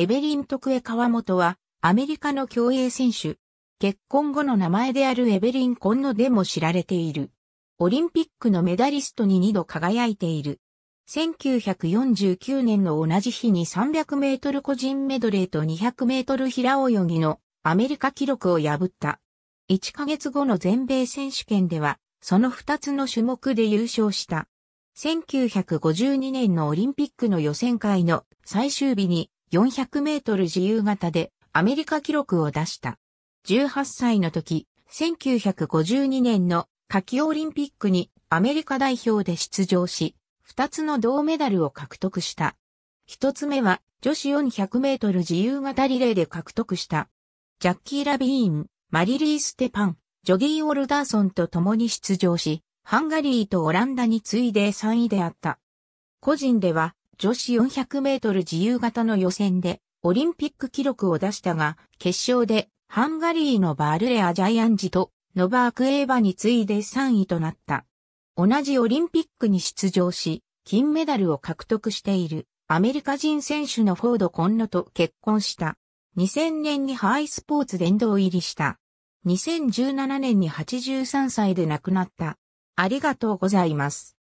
エベリン徳江川本は、アメリカの競泳選手。結婚後の名前であるエベリン・コンノでも知られている。オリンピックのメダリストに2度輝いている。1949年の同じ日に300メートル個人メドレーと200メートル平泳ぎのアメリカ記録を破った。1ヶ月後の全米選手権では、その2つの種目で優勝した。1952年のオリンピックの予選会の最終日に400メートル自由形でアメリカ記録を出した。18歳の時、1952年の夏季オリンピックにアメリカ代表で出場し、2つの銅メダルを獲得した。1つ目は女子400メートル自由形リレーで獲得した。ジャッキー・ラビーン、マリリー・ステパン、ジョギー・オルダーソンと共に出場し、ハンガリーとオランダに次いで3位であった。個人では、女子400メートル自由形の予選でオリンピック記録を出したが、決勝でハンガリーのバルレアジャイアンジとノバークエーバに次いで3位となった。同じオリンピックに出場し、金メダルを獲得しているアメリカ人選手のフォード・コンノと結婚した。2000年にハイスポーツ殿堂入りした。2017年に83歳で亡くなった。ありがとうございます。